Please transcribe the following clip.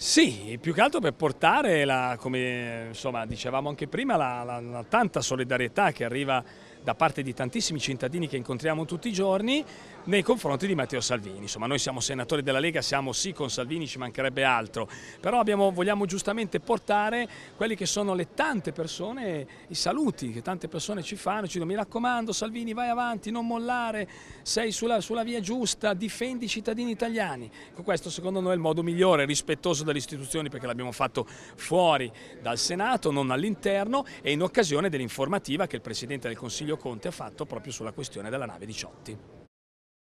Sì, più che altro per portare, la, come insomma, dicevamo anche prima, la, la, la tanta solidarietà che arriva da parte di tantissimi cittadini che incontriamo tutti i giorni nei confronti di Matteo Salvini. Insomma, noi siamo senatori della Lega, siamo sì con Salvini, ci mancherebbe altro, però abbiamo, vogliamo giustamente portare quelli che sono le tante persone, i saluti che tante persone ci fanno, ci dicono mi raccomando Salvini vai avanti, non mollare, sei sulla, sulla via giusta, difendi i cittadini italiani. Ecco, questo secondo noi è il modo migliore, rispettoso delle istituzioni perché l'abbiamo fatto fuori dal Senato, non all'interno e in occasione dell'informativa che il Presidente del Consiglio Conte ha fatto proprio sulla questione della nave 18.